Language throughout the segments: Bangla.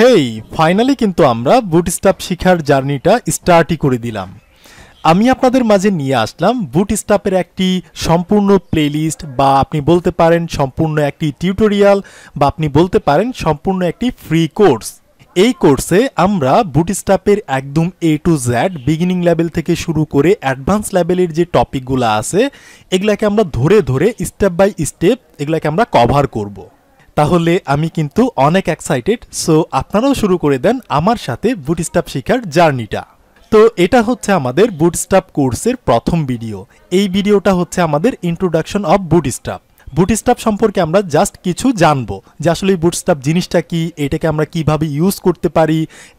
হেই ফাইনালি কিন্তু আমরা বুট স্টাপ শিখার জার্নিটা স্টার্টই করে দিলাম আমি আপনাদের মাঝে নিয়ে আসলাম বুট স্টাপের একটি সম্পূর্ণ প্লেলিস্ট বা আপনি বলতে পারেন সম্পূর্ণ একটি টিউটোরিয়াল বা আপনি বলতে পারেন সম্পূর্ণ একটি ফ্রি কোর্স এই কোর্সে আমরা বুট স্টাপের একদম A to Z beginning level থেকে শুরু করে অ্যাডভান্স লেভেলের যে টপিকগুলো আছে এগুলাকে আমরা ধরে ধরে স্টেপ বাই স্টেপ এগুলাকে আমরা কভার করবো তাহলে আমি কিন্তু অনেক এক্সাইটেড সো আপনারাও শুরু করে দেন আমার সাথে বুটস্টাপ শেখার জার্নিটা তো এটা হচ্ছে আমাদের বুটস্টাপ কোর্সের প্রথম ভিডিও এই ভিডিওটা হচ্ছে আমাদের ইন্ট্রোডাকশন অফ বুটস্টাপ বুটস্টাপ সম্পর্কে আমরা জাস্ট কিছু জানবো যে আসলে বুটস্টাপ জিনিসটা কি এটাকে আমরা কিভাবে ইউজ করতে পারি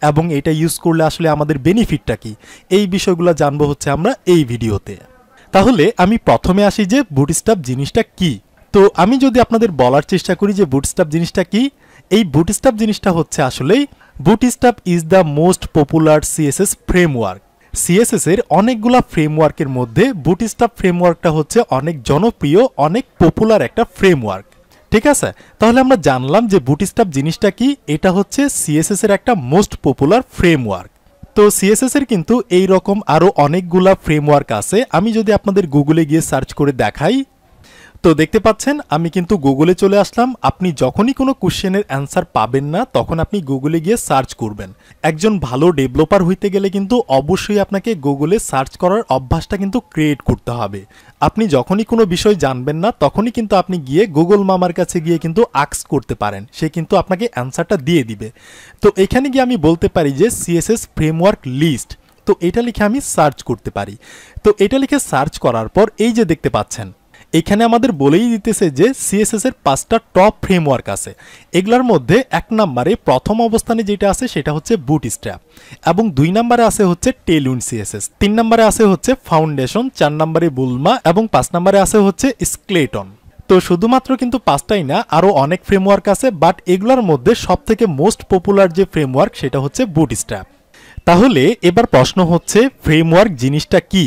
এবং এটা ইউজ করলে আসলে আমাদের বেনিফিটটা কি এই বিষয়গুলো জানবো হচ্ছে আমরা এই ভিডিওতে তাহলে আমি প্রথমে আসি যে বুটস্টাপ জিনিসটা কী তো আমি যদি আপনাদের বলার চেষ্টা করি যে বুটস্টাপ জিনিসটা কি এই বুটস্টাপ জিনিসটা হচ্ছে আসলেই Bootstrap is the most popular CSS framework CSS এর অনেকগুলা ফ্রেমওয়ার্কের মধ্যে বুটস্টাপ ফ্রেমওয়ার্কটা হচ্ছে অনেক জনপ্রিয় অনেক পপুলার একটা ফ্রেমওয়ার্ক ঠিক আছে তাহলে আমরা জানলাম যে বুটস্টাপ জিনিসটা কি এটা হচ্ছে সিএসএস এর একটা মোস্ট পপুলার ফ্রেমওয়ার্ক তো সিএসএস এর কিন্তু এই রকম আরও অনেকগুলা ফ্রেমওয়ার্ক আছে আমি যদি আপনাদের গুগলে গিয়ে সার্চ করে দেখাই তো দেখতে পাচ্ছেন আমি কিন্তু গুগলে চলে আসলাম আপনি যখনই কোনো কোশ্চেনের অ্যান্সার পাবেন না তখন আপনি গুগলে গিয়ে সার্চ করবেন একজন ভালো ডেভেলপার হইতে গেলে কিন্তু অবশ্যই আপনাকে গুগলে সার্চ করার অভ্যাসটা কিন্তু ক্রিয়েট করতে হবে আপনি যখনই কোনো বিষয় জানবেন না তখনই কিন্তু আপনি গিয়ে গুগল মামার কাছে গিয়ে কিন্তু আক্স করতে পারেন সে কিন্তু আপনাকে অ্যান্সারটা দিয়ে দিবে তো এখানে গিয়ে আমি বলতে পারি যে সিএসএস ফ্রেমওয়ার্ক লিস্ট তো এটা লিখে আমি সার্চ করতে পারি তো এটা লিখে সার্চ করার পর এই যে দেখতে পাচ্ছেন এখানে আমাদের বলেই দিতেছে যে সিএসএস এর পাঁচটা টপ ফ্রেমওয়ার্ক আছে এগুলার মধ্যে এক নম্বরে প্রথম অবস্থানে যেটা আছে সেটা হচ্ছে বুট স্ট্র্যাপ এবং দুই নম্বরে আছে হচ্ছে টেলুন সিএসএস তিন নম্বরে আছে হচ্ছে ফাউন্ডেশন চার নম্বরে বুলমা এবং পাঁচ নম্বরে আছে হচ্ছে স্ক্লেটন তো শুধুমাত্র কিন্তু পাঁচটাই না আরও অনেক ফ্রেমওয়ার্ক আছে বাট এগুলোর মধ্যে সব থেকে মোস্ট পপুলার যে ফ্রেমওয়ার্ক সেটা হচ্ছে বুট স্ট্র্যাপ তাহলে এবার প্রশ্ন হচ্ছে ফ্রেমওয়ার্ক জিনিসটা কী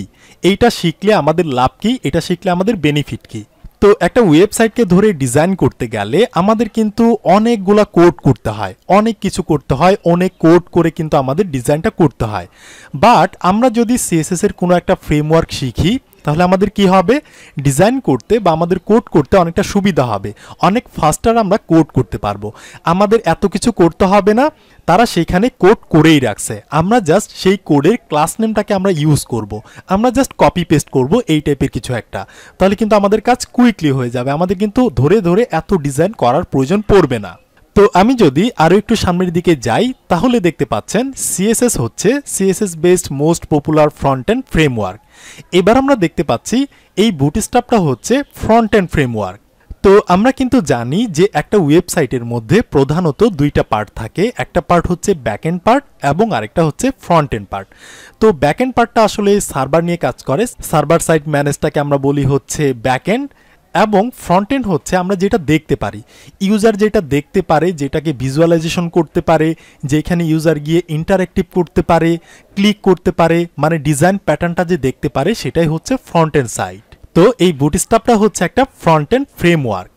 এইটা শিখলে আমাদের লাভ কি এটা শিখলে আমাদের বেনিফিট কি তো একটা ওয়েবসাইটকে ধরে ডিজাইন করতে গেলে আমাদের কিন্তু অনেকগুলা কোড করতে হয় অনেক কিছু করতে হয় অনেক কোড করে কিন্তু আমাদের ডিজাইনটা করতে হয় বাট আমরা যদি এর কোনো একটা ফ্রেমওয়ার্ক শিখি তাহলে আমাদের কি হবে ডিজাইন করতে বা আমাদের কোড করতে অনেকটা সুবিধা হবে অনেক ফাস্টার আমরা কোড করতে পারবো আমাদের এত কিছু করতে হবে না তারা সেখানে কোড করেই রাখছে আমরা জাস্ট সেই কোডের ক্লাস নেমটাকে আমরা ইউজ করব। আমরা জাস্ট কপি পেস্ট করব এই টাইপের কিছু একটা তাহলে কিন্তু আমাদের কাজ কুইকলি হয়ে যাবে আমাদের কিন্তু ধরে ধরে এত ডিজাইন করার প্রয়োজন পড়বে না তো আমি যদি আরও একটু সামনের দিকে যাই তাহলে দেখতে পাচ্ছেন সিএসএস হচ্ছে CSS based most popular front end framework এবার আমরা দেখতে পাচ্ছি এই বুটস্ট্রাপটা হচ্ছে ফ্রন্ট এন্ড ফ্রেমওয়ার্ক তো আমরা কিন্তু জানি যে একটা ওয়েবসাইটের মধ্যে প্রধানত দুইটা পার্ট থাকে একটা পার্ট হচ্ছে ব্যাক এন্ড পার্ট এবং আরেকটা হচ্ছে ফ্রন্ট এন্ড পার্ট তো ব্যাক এন্ড পার্টটা আসলে সার্ভার নিয়ে কাজ করে সার্ভার সাইট ম্যানেজটাকে আমরা বলি হচ্ছে ব্যাক এন্ড এবং ফ্রন্ট এন্ড হচ্ছে আমরা যেটা দেখতে পারি ইউজার যেটা দেখতে পারে যেটাকে ভিজুয়ালাইজেশন করতে পারে যেখানে ইউজার গিয়ে ইন্টারেক্টিভ করতে পারে ক্লিক করতে পারে মানে ডিজাইন প্যাটার্নটা যে দেখতে পারে সেটাই হচ্ছে ফ্রন্ট এন্ড সাইট তো এই বুটস্টাপটা হচ্ছে একটা ফ্রন্ট এন্ড ফ্রেমওয়ার্ক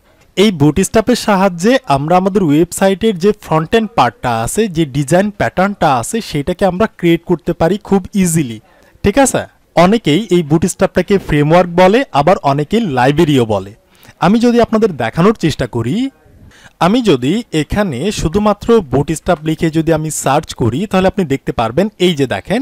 এই বুটস্টাপের সাহায্যে আমরা আমাদের ওয়েবসাইটের যে ফ্রন্ট এন্ড পার্টটা আছে যে ডিজাইন প্যাটার্নটা আছে সেটাকে আমরা ক্রিয়েট করতে পারি খুব ইজিলি ঠিক আছে অনেকেই এই বুটস্ট্র্যাপটাকে ফ্রেমওয়ার্ক বলে আবার অনেকেই লাইব্রেরিও বলে আমি যদি আপনাদের দেখানোর চেষ্টা করি আমি যদি এখানে শুধুমাত্র বুটস্ট্র্যাপ লিখে যদি আমি সার্চ করি তাহলে আপনি দেখতে পারবেন এই যে দেখেন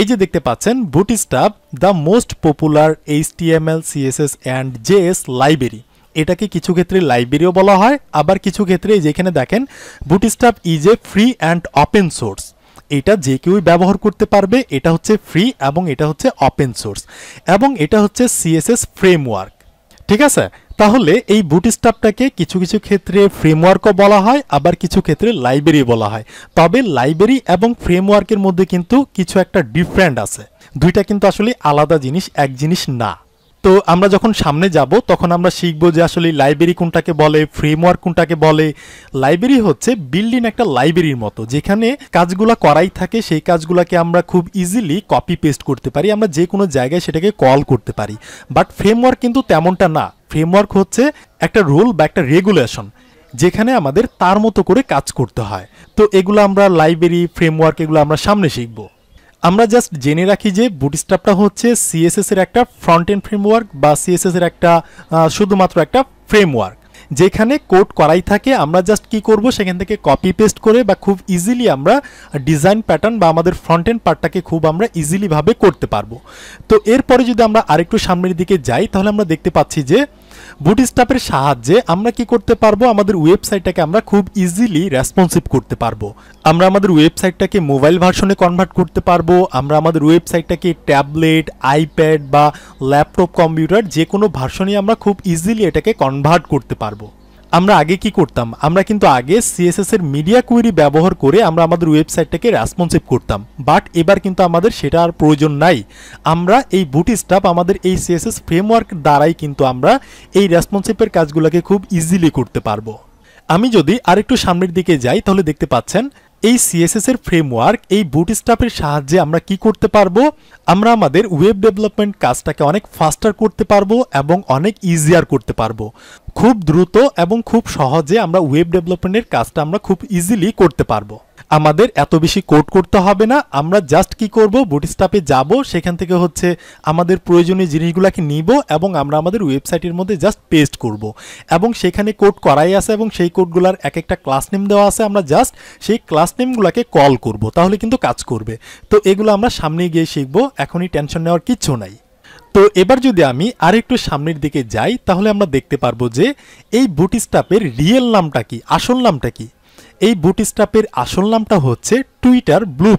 এই যে দেখতে পাচ্ছেন Bootstrap the most popular HTML CSS and JS library এটাকে কিছু ক্ষেত্রে লাইব্রেরিও বলা হয় আবার কিছু ক্ষেত্রে যেখানে দেখেন Bootstrap is a free and open source এটা যে কেউই ব্যবহার করতে পারবে এটা হচ্ছে ফ্রি এবং এটা হচ্ছে ওপেন সোর্স এবং এটা হচ্ছে সিএসএস ফ্রেমওয়ার্ক ঠিক আছে তাহলে এই স্টাপটাকে কিছু কিছু ক্ষেত্রে ফ্রেমওয়ার্কও বলা হয় আবার কিছু ক্ষেত্রে লাইব্রেরি বলা হয় তবে লাইব্রেরি এবং ফ্রেমওয়ার্কের মধ্যে কিন্তু কিছু একটা ডিফারেন্ট আছে দুইটা কিন্তু আসলে আলাদা জিনিস এক জিনিস না তো আমরা যখন সামনে যাব তখন আমরা শিখব যে আসলে লাইব্রেরি কোনটাকে বলে ফ্রেমওয়ার্ক কোনটাকে বলে লাইব্রেরি হচ্ছে বিল্ডিং একটা লাইব্রেরির মতো যেখানে কাজগুলো করাই থাকে সেই কাজগুলোকে আমরা খুব ইজিলি কপি পেস্ট করতে পারি আমরা যে কোনো জায়গায় সেটাকে কল করতে পারি বাট ফ্রেমওয়ার্ক কিন্তু তেমনটা না ফ্রেমওয়ার্ক হচ্ছে একটা রুল বা একটা রেগুলেশন যেখানে আমাদের তার মতো করে কাজ করতে হয় তো এগুলো আমরা লাইব্রেরি ফ্রেমওয়ার্ক এগুলো আমরা সামনে শিখবো আমরা জাস্ট জেনে রাখি যে বুটস্ট্র্যাপটা হচ্ছে সিএসএস এর একটা ফ্রন্ট এন্ড ফ্রেমওয়ার্ক বা সিএসএস এর একটা শুধুমাত্র একটা ফ্রেমওয়ার্ক যেখানে কোড করাই থাকে আমরা জাস্ট কি করব সেখান থেকে কপি পেস্ট করে বা খুব ইজিলি আমরা ডিজাইন প্যাটার্ন বা আমাদের ফ্রন্ট এন্ড পার্টটাকে খুব আমরা ইজিলিভাবে করতে পারবো তো এরপরে যদি আমরা আরেকটু সামনের দিকে যাই তাহলে আমরা দেখতে পাচ্ছি যে বুটস্ট্যাপের সাহায্যে আমরা কি করতে পারবো আমাদের ওয়েবসাইটটাকে আমরা খুব ইজিলি রেসপন্সিভ করতে পারবো আমরা আমাদের ওয়েবসাইটটাকে মোবাইল ভার্সনে কনভার্ট করতে পারবো আমরা আমাদের ওয়েবসাইটটাকে ট্যাবলেট আইপ্যাড বা ল্যাপটপ কম্পিউটার যে কোনো ভার্সনে আমরা খুব ইজিলি এটাকে কনভার্ট করতে পারবো আমরা আগে কি করতাম আমরা কিন্তু আগে সিএসএস এর মিডিয়া কুয়েরি ব্যবহার করে আমরা আমাদের ওয়েবসাইটটাকে রেসপন্সিভ করতাম বাট এবার কিন্তু আমাদের সেটা আর প্রয়োজন নাই আমরা এই স্টাফ আমাদের এই সিএসএস ফ্রেমওয়ার্ক দ্বারাই কিন্তু আমরা এই রেসপন্সিভের কাজগুলোকে খুব ইজিলি করতে পারবো আমি যদি আরেকটু সামনের দিকে যাই তাহলে দেখতে পাচ্ছেন এই সিএসএস এর ফ্রেমওয়ার্ক এই বুটস্টাপের সাহায্যে আমরা কি করতে পারবো আমরা আমাদের ওয়েব ডেভেলপমেন্ট কাজটাকে অনেক ফাস্টার করতে পারবো এবং অনেক ইজিয়ার করতে পারবো খুব দ্রুত এবং খুব সহজে আমরা ওয়েব ডেভেলপমেন্টের কাজটা আমরা খুব ইজিলি করতে পারবো আমাদের এত বেশি কোড করতে হবে না আমরা জাস্ট কি করব বুটস্টাপে যাব সেখান থেকে হচ্ছে আমাদের প্রয়োজনীয় জিনিসগুলোকে নিব এবং আমরা আমাদের ওয়েবসাইটের মধ্যে জাস্ট পেস্ট করব এবং সেখানে কোড করাই আছে এবং সেই কোডগুলোর এক একটা ক্লাস নেম দেওয়া আছে আমরা জাস্ট সেই ক্লাস নেমগুলোকে কল করব তাহলে কিন্তু কাজ করবে তো এগুলো আমরা সামনে গিয়ে শিখবো এখনই টেনশন নেওয়ার কিচ্ছু নাই তো এবার যদি আমি আর একটু সামনের দিকে যাই তাহলে আমরা দেখতে পারবো যে এই বুটস্টাপের রিয়েল নামটা কি আসল নামটা কি এই বুটস্ট্রাপের আসল নামটা হচ্ছে টুইটার ব্লু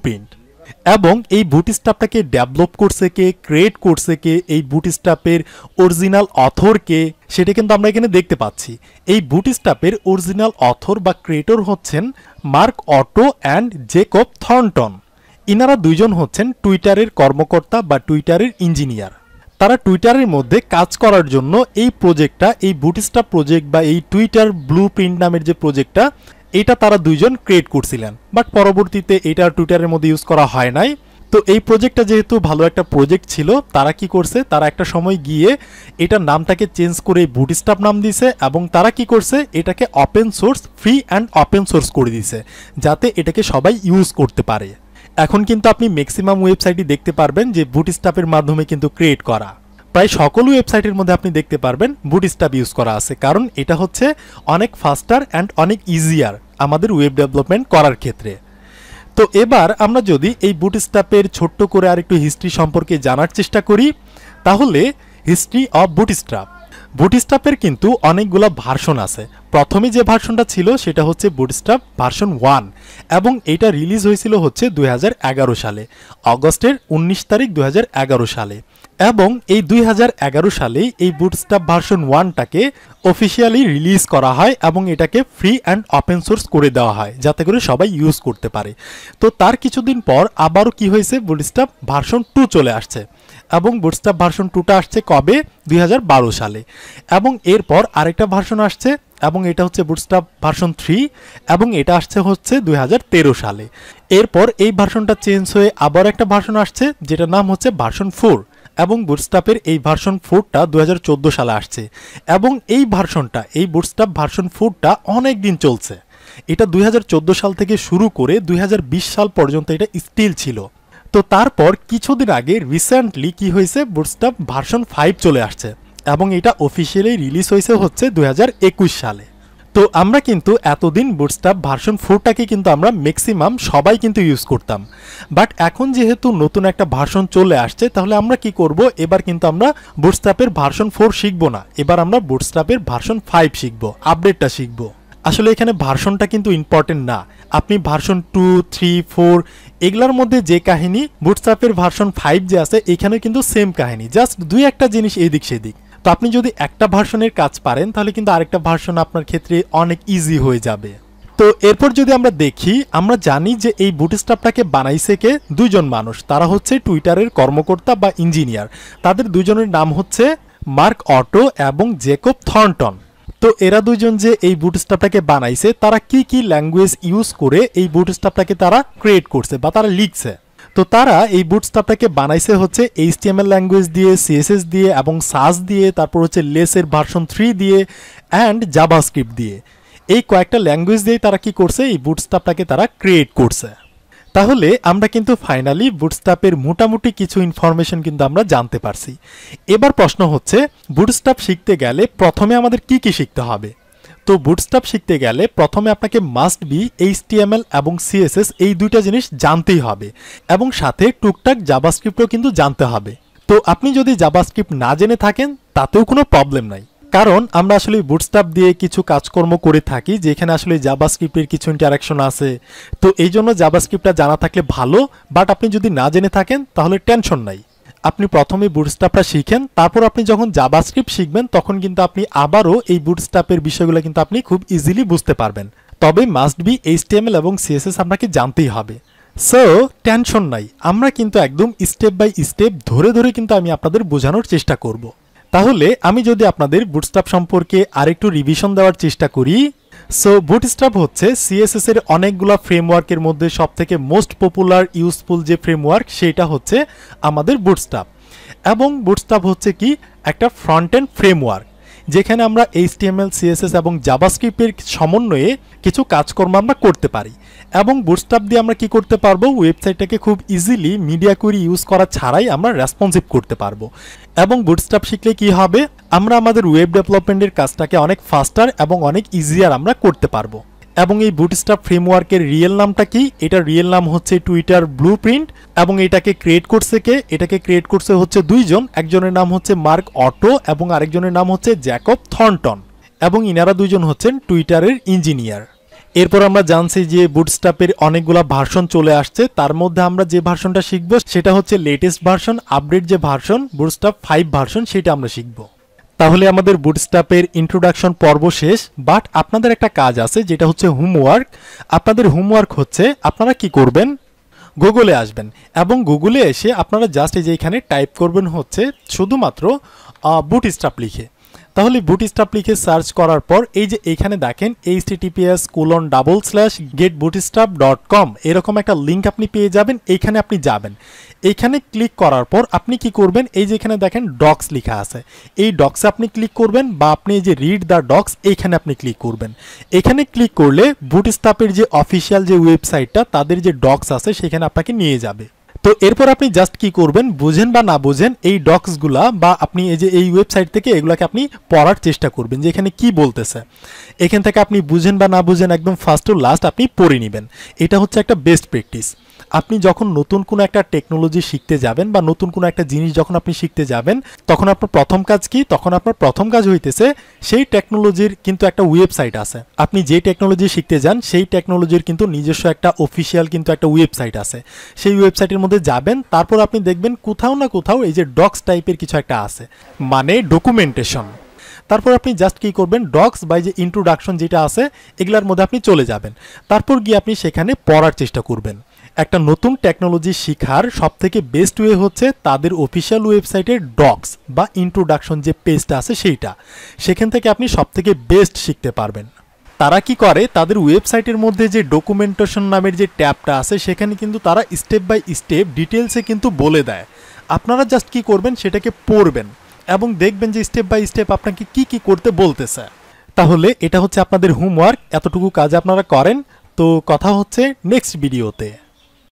এবং এই বুটস্ট্রাপটাকে ডেভেলপ করছে কে ক্রিয়েট করছে কে এই বুটস্ট্রাপের অরিজিনাল অথর কে সেটা কিন্তু আমরা এখানে দেখতে পাচ্ছি এই বুটস্ট্রাপের অরিজিনাল অথর বা ক্রিয়েটর হচ্ছেন Mark Otto and Jacob Thornton ইনারা দুইজন হচ্ছেন টুইটারের কর্মকর্তা বা টুইটারের ইঞ্জিনিয়ার তারা টুইটারের মধ্যে কাজ করার জন্য এই প্রজেক্টটা এই বুটস্ট্রাপ প্রজেক্ট বা এই টুইটার ব্লু প্রিন্ট নামের যে প্রজেক্টটা এটা তারা দুইজন ক্রিয়েট করছিলেন বাট পরবর্তীতে এটা টুইটারের মধ্যে ইউজ করা হয় নাই তো এই প্রজেক্টটা যেহেতু ভালো একটা প্রজেক্ট ছিল তারা কি করছে তারা একটা সময় গিয়ে এটার নামটাকে চেঞ্জ করে বুটিস্টাপ নাম দিছে এবং তারা কি করছে এটাকে open source free and open source করে দিছে যাতে এটাকে সবাই ইউজ করতে পারে এখন কিন্তু আপনি ম্যাক্সিমাম ওয়েবসাইটই দেখতে পারবেন যে স্টাফের মাধ্যমে কিন্তু ক্রিয়েট করা প্রায় সকল ওয়েবসাইটের মধ্যে আপনি দেখতে পারবেন বুটস্টাপ ইউজ করা আছে কারণ এটা হচ্ছে অনেক ফাস্টার অ্যান্ড অনেক ইজিয়ার আমাদের ওয়েব ডেভেলপমেন্ট করার ক্ষেত্রে তো এবার আমরা যদি এই বুটস্টাপের ছোট্ট করে আর একটু হিস্ট্রি সম্পর্কে জানার চেষ্টা করি তাহলে হিস্ট্রি অফ বুটস্টাপ বুটস্টাপের কিন্তু অনেকগুলো ভার্সন আছে প্রথমে যে ভার্সনটা ছিল সেটা হচ্ছে বুটস্টাপ ভার্সন ওয়ান এবং এটা রিলিজ হয়েছিল হচ্ছে দুই সালে অগস্টের ১৯ তারিখ দুই সালে এবং এই দুই সালে এই বুটস্টাপ ভার্সন ওয়ানটাকে অফিসিয়ালি রিলিজ করা হয় এবং এটাকে ফ্রি অ্যান্ড ওপেন সোর্স করে দেওয়া হয় যাতে করে সবাই ইউজ করতে পারে তো তার কিছুদিন পর আবারও কি হয়েছে বুটস্টাপ ভার্সন টু চলে আসছে এবং বুটস্টাপ ভার্সন টুটা আসছে কবে দুই সালে এবং এরপর আরেকটা ভার্সন আসছে এবং এটা হচ্ছে বুটস্টাপ ভার্সন থ্রি এবং এটা আসছে হচ্ছে দুই সালে এরপর এই ভার্সনটা চেঞ্জ হয়ে আবার একটা ভার্সন আসছে যেটার নাম হচ্ছে ভার্সন ফোর এবং বুটস্টাপের এই ভার্সন ফোরটা দু সালে আসছে এবং এই ভার্সনটা এই বুটস্টাপ ভার্সন ফোরটা অনেক দিন চলছে এটা দুই সাল থেকে শুরু করে দুই সাল পর্যন্ত এটা স্টিল ছিল তো তারপর কিছুদিন আগে রিসেন্টলি কি হয়েছে বুটস্টাপ ভার্সন ফাইভ চলে আসছে এবং এটা অফিসিয়ালি রিলিজ হয়েছে হচ্ছে দু সালে তো আমরা কিন্তু এতদিন বুটস্টাপ ভার্সন ফোরটাকে কিন্তু আমরা ম্যাক্সিমাম সবাই কিন্তু ইউজ করতাম বাট এখন যেহেতু নতুন একটা ভার্সন চলে আসছে তাহলে আমরা কি করব এবার কিন্তু আমরা বুটস্টাপের ভার্সন ফোর শিখব না এবার আমরা বুটস্টাপের ভার্সন ফাইভ শিখব আপডেটটা শিখব আসলে এখানে ভার্সনটা কিন্তু ইম্পর্টেন্ট না আপনি ভার্সন টু থ্রি ফোর এগুলার মধ্যে যে কাহিনী বুটস্টাপের ভার্সন ফাইভ যে আছে এখানে কিন্তু সেম কাহিনী জাস্ট দুই একটা জিনিস এদিক সেদিক তো আপনি যদি একটা ভার্সনের কাজ পারেন তাহলে কিন্তু আরেকটা ভার্সন আপনার ক্ষেত্রে অনেক ইজি হয়ে যাবে তো এরপর যদি আমরা দেখি আমরা জানি যে এই বুটস্ট্রাপটাকে বানাইছে কে দুজন মানুষ তারা হচ্ছে টুইটারের কর্মকর্তা বা ইঞ্জিনিয়ার তাদের দুজনের নাম হচ্ছে মার্ক অটো এবং জেকব থর্নটন তো এরা দুজন যে এই বুটস্ট্রাপটাকে বানাইছে তারা কি কি ল্যাঙ্গুয়েজ ইউজ করে এই বুটস্ট্রাপটাকে তারা ক্রিয়েট করছে বা তারা লিখছে তো তারা এই বুটস্ট্রাপটাকে বানাইছে হচ্ছে এইচটিএমএল ল্যাঙ্গুয়েজ দিয়ে সিএসএস দিয়ে এবং সাস দিয়ে তারপর হচ্ছে লেসের ভার্সন থ্রি দিয়ে অ্যান্ড জাভাস্ক্রিপ্ট দিয়ে এই কয়েকটা ল্যাঙ্গুয়েজ দিয়েই তারা কি করছে এই বুটস্ট্রাপটাকে তারা ক্রিয়েট করছে তাহলে আমরা কিন্তু ফাইনালি বুটস্ট্যাপের মোটামুটি কিছু ইনফরমেশন কিন্তু আমরা জানতে পারছি এবার প্রশ্ন হচ্ছে বুটস্ট্যাপ শিখতে গেলে প্রথমে আমাদের কি কি শিখতে হবে তো বুটস্ট্যাপ শিখতে গেলে প্রথমে আপনাকে মাস্ট বি এইচটিএমএল এবং সিএসএস এই দুইটা জিনিস জানতেই হবে এবং সাথে টুকটাক জাবাস্ক্রিপ্টও কিন্তু জানতে হবে তো আপনি যদি জাবাস্ক্রিপ্ট না জেনে থাকেন তাতেও কোনো প্রবলেম নাই কারণ আমরা আসলে বুটস্টাপ দিয়ে কিছু কাজকর্ম করে থাকি যেখানে আসলে জাবাস্ক্রিপ্টের কিছু ইন্টারাকশন আছে তো এই জন্য জাবাস্ক্রিপ্টটা জানা থাকলে ভালো বাট আপনি যদি না জেনে থাকেন তাহলে টেনশন নাই আপনি প্রথমে বুটস্টাপটা শিখেন তারপর আপনি যখন জাভাস্ক্রিপ্ট শিখবেন তখন কিন্তু আপনি আবারও এই বুটস্টাপের বিষয়গুলো কিন্তু আপনি খুব ইজিলি বুঝতে পারবেন তবে মাস্ট বি এইচটিএমএল এবং সিএসএস আপনাকে জানতেই হবে সো টেনশন নাই আমরা কিন্তু একদম স্টেপ বাই স্টেপ ধরে ধরে কিন্তু আমি আপনাদের বোঝানোর চেষ্টা করব। তাহলে আমি যদি আপনাদের বুটস্টাপ সম্পর্কে আরেকটু রিভিশন দেওয়ার চেষ্টা করি সো বুটস্ট্র্যাপ হচ্ছে সিএসএস এর অনেকগুলো ফ্রেমওয়ার্কের মধ্যে সবথেকে মোস্ট পপুলার ইউজফুল যে ফ্রেমওয়ার্ক সেটা হচ্ছে আমাদের বুটস্ট্র্যাপ এবং বুটস্ট্র্যাপ হচ্ছে কি একটা ফ্রন্ট এন্ড ফ্রেমওয়ার্ক যেখানে আমরা এইচটিএমএল সিএসএস এবং জাবাস্ক্রিপ্টের সমন্বয়ে কিছু কাজকর্ম আমরা করতে পারি এবং বুটস্টাপ দিয়ে আমরা কি করতে পারবো ওয়েবসাইটটাকে খুব ইজিলি মিডিয়া কুয়েরি ইউজ করা ছাড়াই আমরা রেসপন্সিভ করতে পারবো এবং বুটস্টাপ শিখলে কি হবে আমরা আমাদের ওয়েব ডেভেলপমেন্টের কাজটাকে অনেক ফাস্টার এবং অনেক ইজিয়ার আমরা করতে পারবো এবং এই বুটস্টাপ ফ্রেমওয়ার্কের রিয়েল নামটা কি এটা রিয়েল নাম হচ্ছে টুইটার ব্লু প্রিন্ট এবং এটাকে ক্রিয়েট করছে কে এটাকে ক্রিয়েট করছে হচ্ছে দুইজন একজনের নাম হচ্ছে মার্ক অটো এবং আরেকজনের নাম হচ্ছে জ্যাকব থনটন এবং ইনারা দুজন হচ্ছেন টুইটারের ইঞ্জিনিয়ার এরপর আমরা জানছি যে বুটস্টাপের অনেকগুলো ভার্সন চলে আসছে তার মধ্যে আমরা যে ভার্সনটা শিখব সেটা হচ্ছে লেটেস্ট ভার্সন আপডেট যে ভার্সন বুটস্টাপ ফাইভ ভার্সন সেটা আমরা শিখবো তাহলে আমাদের বুটস্ট্যাপের ইন্ট্রোডাকশন পর্ব শেষ বাট আপনাদের একটা কাজ আছে যেটা হচ্ছে হোমওয়ার্ক আপনাদের হোমওয়ার্ক হচ্ছে আপনারা কি করবেন গুগলে আসবেন এবং গুগলে এসে আপনারা জাস্ট এই যে এখানে টাইপ করবেন হচ্ছে শুধুমাত্র বুটস্ট্যাপ লিখে তাহলে বুটস্ট্রাপ লিখে সার্চ করার পর এই যে এখানে দেখেন https colon double slash get Bootstrap dot com এরকম একটা লিঙ্ক আপনি পেয়ে যাবেন এইখানে আপনি যাবেন এইখানে ক্লিক করার পর আপনি কি করবেন এই যে এখানে দেখেন ডক্স লেখা আছে এই ডক্সে আপনি ক্লিক করবেন বা আপনি এই যে রিড দ্য ডক্স এইখানে আপনি ক্লিক করবেন এখানে ক্লিক করলে বুটস্ট্রাপের যে অফিসিয়াল যে ওয়েবসাইটটা তাদের যে ডক্স আছে সেখানে আপনাকে নিয়ে যাবে তো এরপর আপনি জাস্ট কি করবেন বুঝেন বা না বুঝেন এই ডক্সগুলা বা আপনি এই যে এই ওয়েবসাইট থেকে এগুলাকে আপনি পড়ার চেষ্টা করবেন যে এখানে কি বলতেছে এখান থেকে আপনি বুঝেন বা না বুঝেন একদম ফার্স্ট টু লাস্ট আপনি পড়ে নেবেন এটা হচ্ছে একটা বেস্ট প্র্যাকটিস আপনি যখন নতুন কোনো একটা টেকনোলজি শিখতে যাবেন বা নতুন কোনো একটা জিনিস যখন আপনি শিখতে যাবেন তখন আপনার প্রথম কাজ কি তখন আপনার প্রথম কাজ হইতেছে সেই টেকনোলজির কিন্তু একটা ওয়েবসাইট আছে আপনি যে টেকনোলজি শিখতে যান সেই টেকনোলজির কিন্তু নিজস্ব একটা অফিসিয়াল কিন্তু একটা ওয়েবসাইট আছে সেই ওয়েবসাইটের মধ্যে যাবেন তারপর আপনি দেখবেন কোথাও না কোথাও এই যে ডক্স টাইপের কিছু একটা আছে মানে ডকুমেন্টেশন তারপর আপনি জাস্ট কি করবেন ডক্স বাই যে ইন্ট্রোডাকশন যেটা আছে এগুলার মধ্যে আপনি চলে যাবেন তারপর গিয়ে আপনি সেখানে পড়ার চেষ্টা করবেন একটা নতুন টেকনোলজি শিখার সবথেকে বেস্ট ওয়ে হচ্ছে তাদের অফিসিয়াল ওয়েবসাইটের ডক্স বা ইন্ট্রোডাকশন যে পেজটা আছে সেইটা সেখান থেকে আপনি সবথেকে বেস্ট শিখতে পারবেন তারা কি করে তাদের ওয়েবসাইটের মধ্যে যে ডকুমেন্টেশন নামের যে ট্যাবটা আছে সেখানে কিন্তু তারা স্টেপ বাই স্টেপ ডিটেলসে কিন্তু বলে দেয় আপনারা জাস্ট কি করবেন সেটাকে পড়বেন এবং দেখবেন যে স্টেপ বাই স্টেপ আপনাকে কি কি করতে বলতেছে তাহলে এটা হচ্ছে আপনাদের হোমওয়ার্ক এতটুকু কাজ আপনারা করেন তো কথা হচ্ছে নেক্সট ভিডিওতে